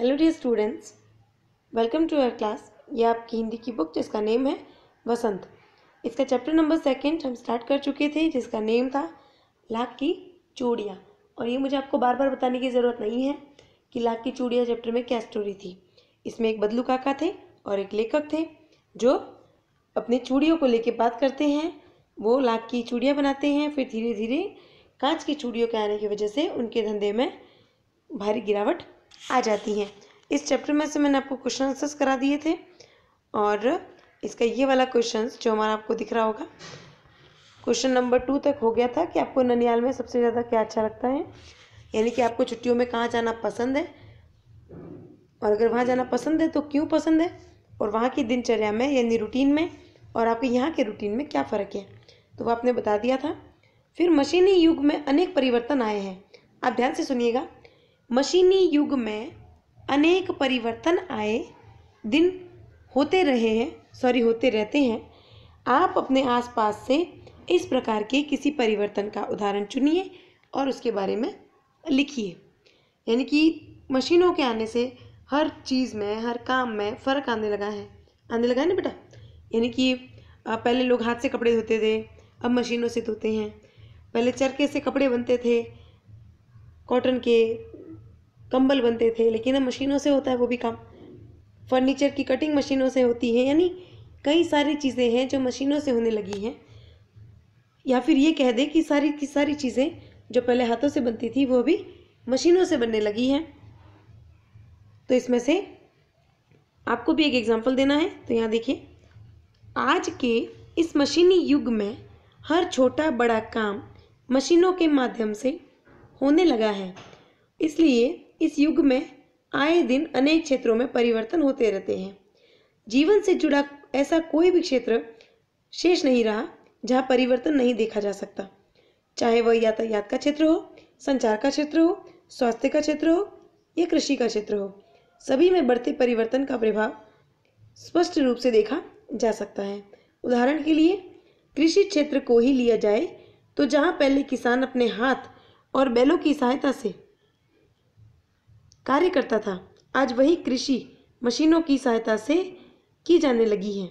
hello dear students welcome to our class ये आपकी हिंदी की बुक जिसका नेम है वसंत इसका चैप्टर नंबर सेकंड हम स्टार्ट कर चुके थे जिसका नेम था लाख की चूड़ियाँ और ये मुझे आपको बार बार बताने की ज़रूरत नहीं है कि लाख की चूड़ियाँ चैप्टर में क्या स्टोरी थी इसमें एक बदलू काका थे और एक लेखक थे जो अपनी चूड़ियों को लेकर बात करते हैं वो लाख की चूड़ियाँ बनाते हैं फिर धीरे धीरे कांच की चूड़ियों के आने की वजह से उनके धंधे में भारी गिरावट आ जाती हैं इस चैप्टर में से मैंने आपको क्वेश्चन आंसर्स करा दिए थे और इसका ये वाला क्वेश्चन जो हमारा आपको दिख रहा होगा क्वेश्चन नंबर टू तक हो गया था कि आपको ननियाल में सबसे ज़्यादा क्या अच्छा लगता है यानी कि आपको छुट्टियों में कहाँ जाना पसंद है और अगर वहाँ जाना पसंद है तो क्यों पसंद है और वहाँ की दिनचर्या में यानी रूटीन में और आपके यहाँ के रूटीन में क्या फ़र्क है तो वो आपने बता दिया था फिर मशीनी युग में अनेक परिवर्तन आए हैं आप ध्यान से सुनिएगा मशीनी युग में अनेक परिवर्तन आए दिन होते रहे हैं सॉरी होते रहते हैं आप अपने आसपास से इस प्रकार के किसी परिवर्तन का उदाहरण चुनिए और उसके बारे में लिखिए यानी कि मशीनों के आने से हर चीज़ में हर काम में फ़र्क आने लगा है आने लगा है ना बेटा यानी कि पहले लोग हाथ से कपड़े धोते थे अब मशीनों से धोते हैं पहले चरखे से कपड़े बनते थे कॉटन के कंबल बनते थे लेकिन अब मशीनों से होता है वो भी काम फर्नीचर की कटिंग मशीनों से होती है यानी कई सारी चीज़ें हैं जो मशीनों से होने लगी हैं या फिर ये कह दें कि सारी की सारी चीज़ें जो पहले हाथों से बनती थी वो भी मशीनों से बनने लगी हैं तो इसमें से आपको भी एक एग्जाम्पल देना है तो यहाँ देखिए आज के इस मशीनी युग में हर छोटा बड़ा काम मशीनों के माध्यम से होने लगा है इसलिए इस युग में आए दिन अनेक क्षेत्रों में परिवर्तन होते रहते हैं जीवन से जुड़ा ऐसा कोई भी क्षेत्र शेष नहीं रहा जहाँ परिवर्तन नहीं देखा जा सकता चाहे वह यातायात का क्षेत्र हो संचार का क्षेत्र हो स्वास्थ्य का क्षेत्र हो या कृषि का क्षेत्र हो सभी में बढ़ते परिवर्तन का प्रभाव स्पष्ट रूप से देखा जा सकता है उदाहरण के लिए कृषि क्षेत्र को ही लिया जाए तो जहाँ पहले किसान अपने हाथ और बैलों की सहायता से कार्य करता था आज वही कृषि मशीनों की सहायता से की जाने लगी है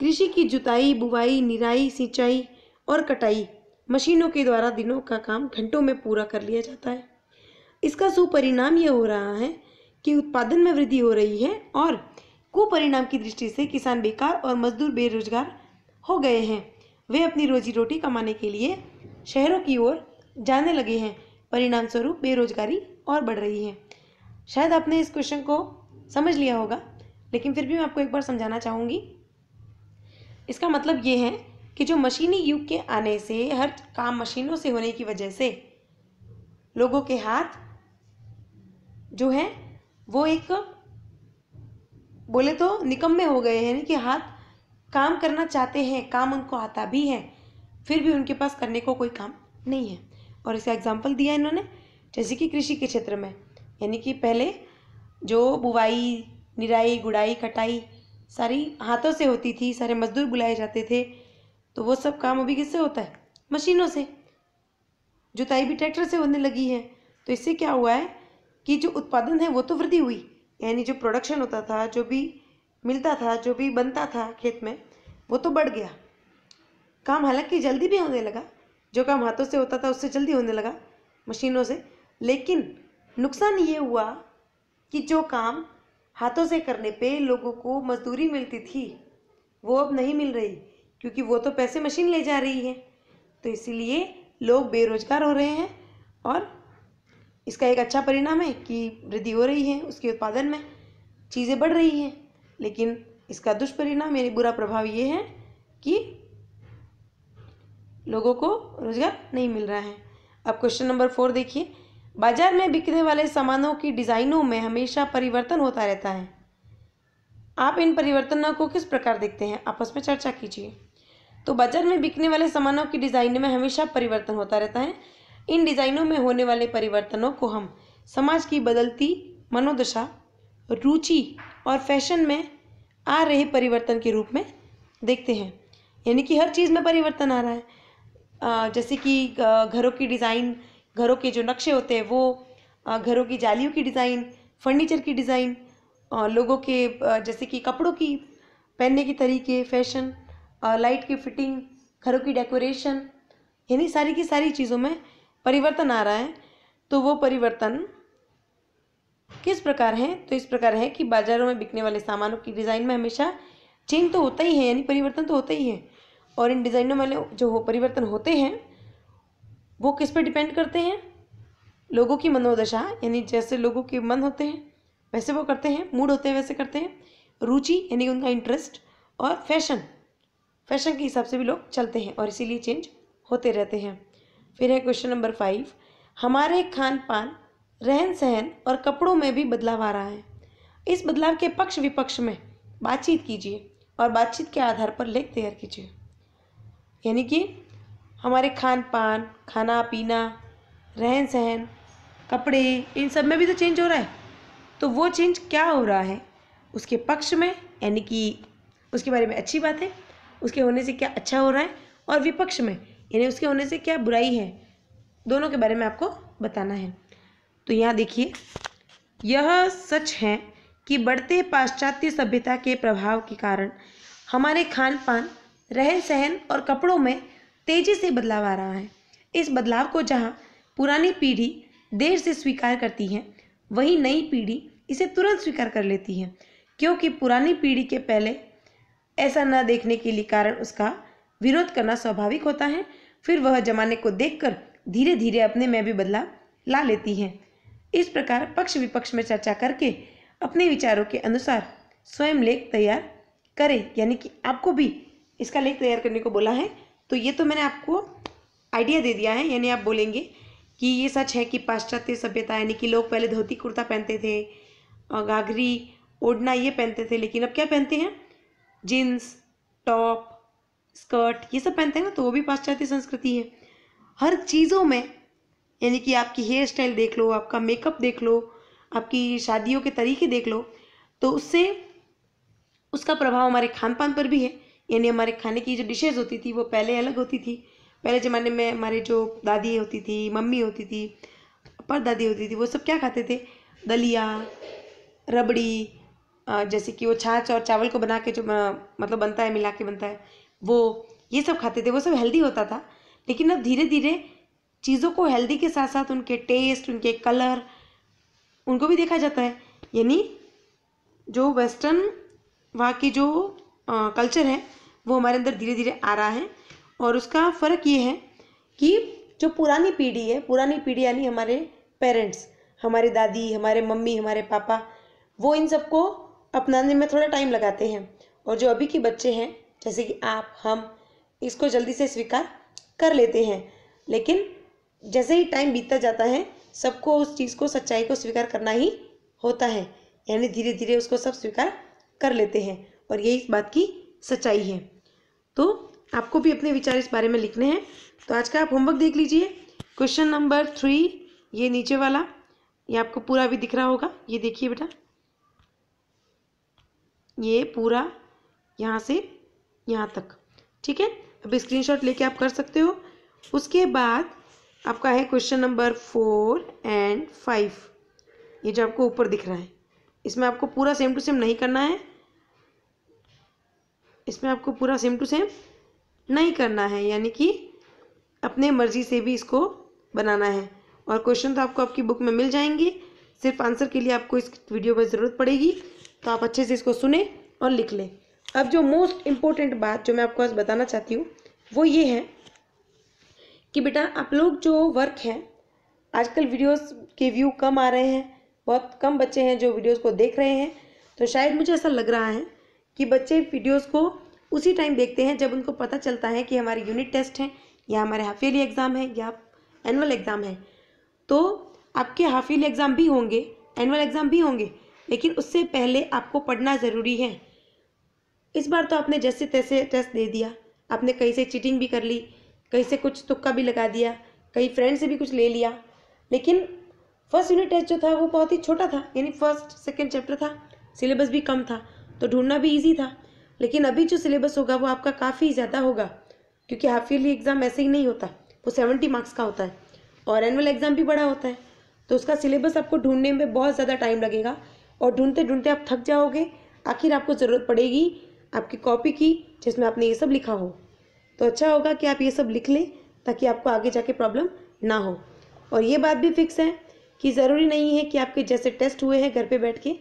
कृषि की जुताई बुवाई निराई सिंचाई और कटाई मशीनों के द्वारा दिनों का काम घंटों में पूरा कर लिया जाता है इसका सुपरिणाम यह हो रहा है कि उत्पादन में वृद्धि हो रही है और कुपरिणाम की दृष्टि से किसान बेकार और मजदूर बेरोजगार हो गए हैं वे अपनी रोजी रोटी कमाने के लिए शहरों की ओर जाने लगे हैं परिणाम स्वरूप बेरोजगारी और बढ़ रही है शायद आपने इस क्वेश्चन को समझ लिया होगा लेकिन फिर भी मैं आपको एक बार समझाना चाहूँगी इसका मतलब ये है कि जो मशीनी युग के आने से हर काम मशीनों से होने की वजह से लोगों के हाथ जो है वो एक बोले तो निकम्मे हो गए हैं कि हाथ काम करना चाहते हैं काम उनको आता भी है फिर भी उनके पास करने को कोई काम नहीं है और इसका एग्जाम्पल दिया इन्होंने जैसे कि कृषि के क्षेत्र में यानी कि पहले जो बुवाई निराई गुड़ाई कटाई सारी हाथों से होती थी सारे मजदूर बुलाए जाते थे तो वो सब काम अभी किससे होता है मशीनों से जुताई भी ट्रैक्टर से होने लगी है तो इससे क्या हुआ है कि जो उत्पादन है वो तो वृद्धि हुई यानी जो प्रोडक्शन होता था जो भी मिलता था जो भी बनता था खेत में वो तो बढ़ गया काम हालांकि जल्दी भी होने लगा जो काम हाथों से होता था उससे जल्दी होने लगा मशीनों से लेकिन नुकसान ये हुआ कि जो काम हाथों से करने पे लोगों को मजदूरी मिलती थी वो अब नहीं मिल रही क्योंकि वो तो पैसे मशीन ले जा रही है तो इसीलिए लोग बेरोजगार हो रहे हैं और इसका एक अच्छा परिणाम है कि वृद्धि हो रही है उसके उत्पादन में चीज़ें बढ़ रही हैं लेकिन इसका दुष्परिणाम यानी बुरा प्रभाव ये है कि लोगों को रोज़गार नहीं मिल रहा है अब क्वेश्चन नंबर फोर देखिए बाजार में बिकने वाले सामानों की डिज़ाइनों में हमेशा परिवर्तन होता रहता है आप इन परिवर्तनों को किस प्रकार देखते हैं आपस में चर्चा कीजिए तो बाजार में बिकने वाले सामानों की डिज़ाइन में हमेशा परिवर्तन होता रहता है इन डिज़ाइनों में होने वाले परिवर्तनों को हम समाज की बदलती मनोदशा रुचि और फैशन में आ रहे परिवर्तन के रूप में देखते हैं यानी कि हर चीज़ में परिवर्तन आ रहा है जैसे कि घरों की डिज़ाइन घरों के जो नक्शे होते हैं वो घरों की जालियों की डिज़ाइन फर्नीचर की डिज़ाइन लोगों के जैसे कि कपड़ों की पहनने के तरीके फैशन लाइट की फिटिंग घरों की डेकोरेशन यानी सारी की सारी चीज़ों में परिवर्तन आ रहा है तो वो परिवर्तन किस प्रकार है तो इस प्रकार है कि बाज़ारों में बिकने वाले सामानों की डिज़ाइन में हमेशा चेंज तो होता ही है यानी परिवर्तन तो होता ही है और इन डिज़ाइनों में जो हो परिवर्तन होते हैं वो किस पे डिपेंड करते हैं लोगों की मनोदशा यानी जैसे लोगों के मन होते हैं वैसे वो करते हैं मूड होते हैं वैसे करते हैं रुचि यानी उनका इंटरेस्ट और फैशन फैशन के हिसाब से भी लोग चलते हैं और इसीलिए चेंज होते रहते हैं फिर है क्वेश्चन नंबर फाइव हमारे खान पान रहन सहन और कपड़ों में भी बदलाव आ रहा है इस बदलाव के पक्ष विपक्ष में बातचीत कीजिए और बातचीत के आधार पर लेख तैयार कीजिए यानी कि हमारे खान पान खाना पीना रहन सहन कपड़े इन सब में भी तो चेंज हो रहा है तो वो चेंज क्या हो रहा है उसके पक्ष में यानी कि उसके बारे में अच्छी बात है उसके होने से क्या अच्छा हो रहा है और विपक्ष में यानी उसके होने से क्या बुराई है दोनों के बारे में आपको बताना है तो यहाँ देखिए यह सच है कि बढ़ते पाश्चात्य सभ्यता के प्रभाव के कारण हमारे खान पान रहन सहन और कपड़ों में तेजी से बदलाव आ रहा है इस बदलाव को जहाँ पुरानी पीढ़ी देर से स्वीकार करती है वही नई पीढ़ी इसे तुरंत स्वीकार कर लेती है क्योंकि पुरानी पीढ़ी के पहले ऐसा न देखने के लिए कारण उसका विरोध करना स्वाभाविक होता है फिर वह जमाने को देखकर धीरे धीरे अपने में भी बदलाव ला लेती है इस प्रकार पक्ष विपक्ष में चर्चा करके अपने विचारों के अनुसार स्वयं लेख तैयार करें यानी कि आपको भी इसका लेख तैयार करने को बोला है तो ये तो मैंने आपको आइडिया दे दिया है यानी आप बोलेंगे कि ये सच है कि पाश्चात्य सभ्यता यानी कि लोग पहले धोती कुर्ता पहनते थे गाघरी ओढ़ना ये पहनते थे लेकिन अब क्या पहनते हैं जीन्स टॉप स्कर्ट ये सब पहनते हैं ना तो वो भी पाश्चात्य संस्कृति है हर चीज़ों में यानी कि आपकी हेयर स्टाइल देख लो आपका मेकअप देख लो आपकी शादियों के तरीके देख लो तो उससे उसका प्रभाव हमारे खान पान पर भी है यानी हमारे खाने की जो डिशेज़ होती थी वो पहले अलग होती थी पहले ज़माने में हमारे जो दादी होती थी मम्मी होती थी दादी होती थी वो सब क्या खाते थे दलिया रबड़ी जैसे कि वो छाछ और चावल को बना के जो मतलब बनता है मिला के बनता है वो ये सब खाते थे वो सब हेल्दी होता था लेकिन अब धीरे धीरे चीज़ों को हेल्दी के साथ साथ उनके टेस्ट उनके कलर उनको भी देखा जाता है यानी जो वेस्टर्न वहाँ की जो कल्चर है वो हमारे अंदर धीरे धीरे आ रहा है और उसका फ़र्क ये है कि जो पुरानी पीढ़ी है पुरानी पीढ़ी यानी हमारे पेरेंट्स हमारे दादी हमारे मम्मी हमारे पापा वो इन सबको अपनाने में थोड़ा टाइम लगाते हैं और जो अभी के बच्चे हैं जैसे कि आप हम इसको जल्दी से स्वीकार कर लेते हैं लेकिन जैसे ही टाइम बीतता जाता है सबको उस चीज़ को सच्चाई को स्वीकार करना ही होता है यानी धीरे धीरे उसको सब स्वीकार कर लेते हैं और ये इस बात की सच्चाई है तो आपको भी अपने विचार इस बारे में लिखने हैं तो आज का आप होमवर्क देख लीजिए क्वेश्चन नंबर थ्री ये नीचे वाला ये आपको पूरा भी दिख रहा होगा ये देखिए बेटा ये पूरा यहाँ से यहाँ तक ठीक है अब स्क्रीनशॉट लेके आप कर सकते हो उसके बाद आपका है question number four and five ये जो आपको ऊपर दिख रहा है इसमें आपको पूरा सेम टू सेम नहीं करना है इसमें आपको पूरा सेम टू सेम नहीं करना है यानी कि अपने मर्जी से भी इसको बनाना है और क्वेश्चन तो आपको आपकी बुक में मिल जाएंगे सिर्फ आंसर के लिए आपको इस वीडियो में ज़रूरत पड़ेगी तो आप अच्छे से इसको सुने और लिख लें अब जो मोस्ट इम्पोर्टेंट बात जो मैं आपको आज बताना चाहती हूँ वो ये है कि बेटा आप लोग जो वर्क है आजकल वीडियोस के व्यू कम आ रहे हैं बहुत कम बच्चे हैं जो वीडियोस को देख रहे हैं तो शायद मुझे ऐसा लग रहा है कि बच्चे वीडियोस को उसी टाइम देखते हैं जब उनको पता चलता है कि हमारे यूनिट टेस्ट हैं या हमारे हाफ ईयरली एग्ज़ाम है या एनुअल एग्ज़ाम है तो आपके हाफ ईयरली एग्ज़ाम भी होंगे एनुअल एग्ज़ाम भी होंगे लेकिन उससे पहले आपको पढ़ना ज़रूरी है इस बार तो आपने जैसे तैसे टेस्ट दे दिया आपने कहीं से चीटिंग भी कर ली कहीं से कुछ तुक्का भी लगा दिया कहीं फ्रेंड से भी कुछ ले लिया लेकिन फर्स्ट यूनिट टेस्ट जो था वो बहुत ही छोटा था यानी फर्स्ट सेकेंड चैप्टर था सिलेबस भी कम था तो ढूंढना भी ईजी था लेकिन अभी जो सिलेबस होगा वो आपका काफ़ी ज़्यादा होगा क्योंकि हाफ ईयरली एग्ज़ाम ऐसे ही नहीं होता वो सेवेंटी मार्क्स का होता है और एनुअल एग्ज़ाम भी बड़ा होता है तो उसका सिलेबस आपको ढूंढने में बहुत ज़्यादा टाइम लगेगा और ढूंढते ढूंढते आप थक जाओगे आखिर आपको ज़रूरत पड़ेगी आपकी कॉपी की जिसमें आपने ये सब लिखा हो तो अच्छा होगा कि आप ये सब लिख लें ताकि आपको आगे जाके प्रॉब्लम ना हो और ये बात भी फिक्स है कि ज़रूरी नहीं है कि आपके जैसे टेस्ट हुए हैं घर पे बैठ के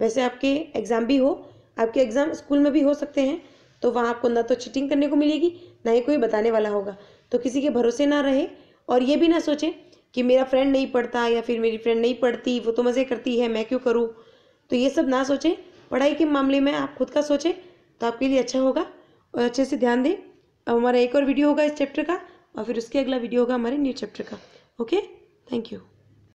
वैसे आपके एग्ज़ाम भी हो आपके एग्ज़ाम स्कूल में भी हो सकते हैं तो वहाँ आपको ना तो चीटिंग करने को मिलेगी ना ही कोई बताने वाला होगा तो किसी के भरोसे ना रहे और ये भी ना सोचें कि मेरा फ्रेंड नहीं पढ़ता या फिर मेरी फ्रेंड नहीं पढ़ती वो तो मज़े करती है मैं क्यों करूँ तो ये सब ना सोचें पढ़ाई के मामले में आप खुद का सोचें तो आपके लिए अच्छा होगा और अच्छे से ध्यान दें अब हमारा एक और वीडियो होगा इस चैप्टर का और फिर उसके अगला वीडियो होगा हमारे न्यू चैप्टर का ओके थैंक यू